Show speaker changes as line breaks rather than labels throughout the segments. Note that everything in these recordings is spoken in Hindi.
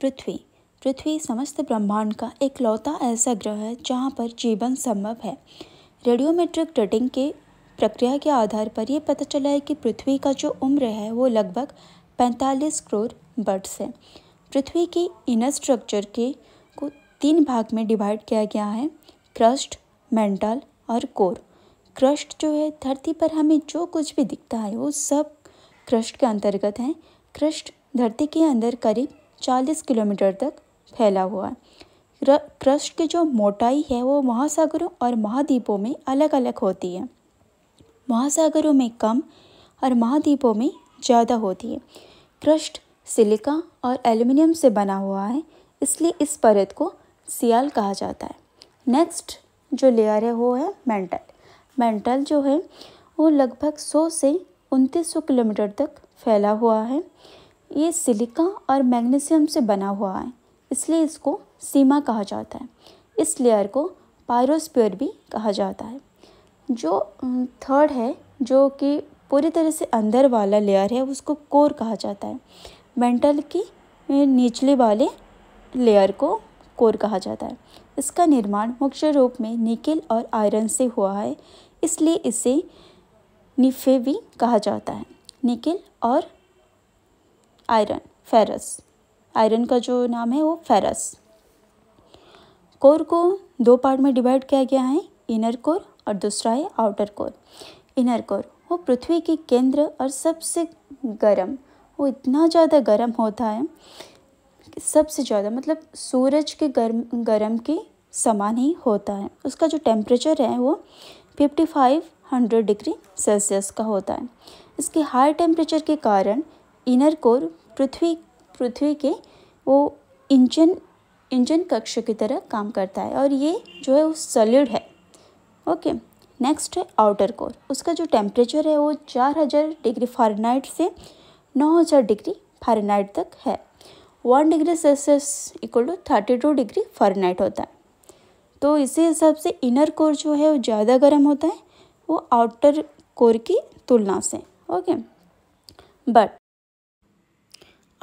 पृथ्वी पृथ्वी समस्त ब्रह्मांड का एक लौता ऐसा ग्रह है जहाँ पर जीवन संभव है रेडियोमेट्रिक डेटिंग के प्रक्रिया के आधार पर यह पता चला है कि पृथ्वी का जो उम्र है वो लगभग 45 करोड़ बर्ड्स है पृथ्वी की इनर स्ट्रक्चर के को तीन भाग में डिवाइड किया गया है क्रस्ट मेंटल और कोर क्रस्ट जो है धरती पर हमें जो कुछ भी दिखता है वो सब क्रस्ट के अंतर्गत हैं क्रस्ट धरती के अंदर करीब चालीस किलोमीटर तक फैला हुआ है क्रस्ट की जो मोटाई है वो महासागरों और महाद्वीपों में अलग अलग होती है महासागरों में कम और महाद्वीपों में ज़्यादा होती है क्रस्ट सिलिका और एल्युमिनियम से बना हुआ है इसलिए इस परत को सियाल कहा जाता है नेक्स्ट जो लेयर है वो है मेंटल मेंटल जो है वो लगभग 100 से उनतीस किलोमीटर तक फैला हुआ है ये सिलिका और मैग्नीशियम से बना हुआ है इसलिए इसको सीमा कहा जाता है इस लेयर को पायरोस्पियर भी कहा जाता है जो थर्ड है जो कि पूरी तरह से अंदर वाला लेयर है उसको कोर कहा जाता है मेंटल की निचले वाले लेयर को कोर कहा जाता है इसका निर्माण मुख्य रूप में निकेल और आयरन से हुआ है इसलिए इसे निफे भी कहा जाता है निकेल और आयरन फेरस आयरन का जो नाम है वो फेरस कोर को दो पार्ट में डिवाइड किया गया है इनर कोर और दूसरा है आउटर कोर इनर कोर वो पृथ्वी के केंद्र और सबसे गर्म वो इतना ज़्यादा गर्म होता है सबसे ज़्यादा मतलब सूरज के गर्म गर्म के समान ही होता है उसका जो टेम्परेचर है वो fifty five hundred degree Celsius का होता है इसके हाई टेम्परेचर के कारण इनर कोर पृथ्वी पृथ्वी के वो इंजन इंजन कक्ष की तरह काम करता है और ये जो है वो सॉलिड है ओके नेक्स्ट है आउटर कोर उसका जो टेम्परेचर है वो चार हज़ार डिग्री फारेनहाइट से नौ हज़ार डिग्री फारेनहाइट तक है one degree Celsius equal to thirty two degree Fahrenheit होता है तो इसी हिसाब से इनर कोर जो है वो ज़्यादा गर्म होता है वो आउटर कोर की तुलना से ओके बट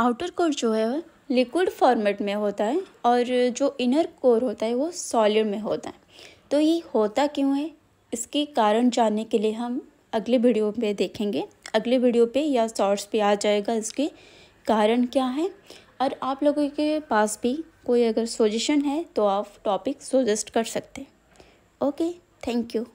आउटर कोर जो है लिक्विड फॉर्मेट में होता है और जो इनर कोर होता है वो सॉलिड में होता है तो ये होता क्यों है इसके कारण जानने के लिए हम अगले वीडियो पे देखेंगे अगले वीडियो पे या शॉर्ट्स पे आ जाएगा इसके कारण क्या है और आप लोगों के पास भी कोई अगर सजेशन है तो आप टॉपिक सजेस्ट कर सकते हैं ओके थैंक यू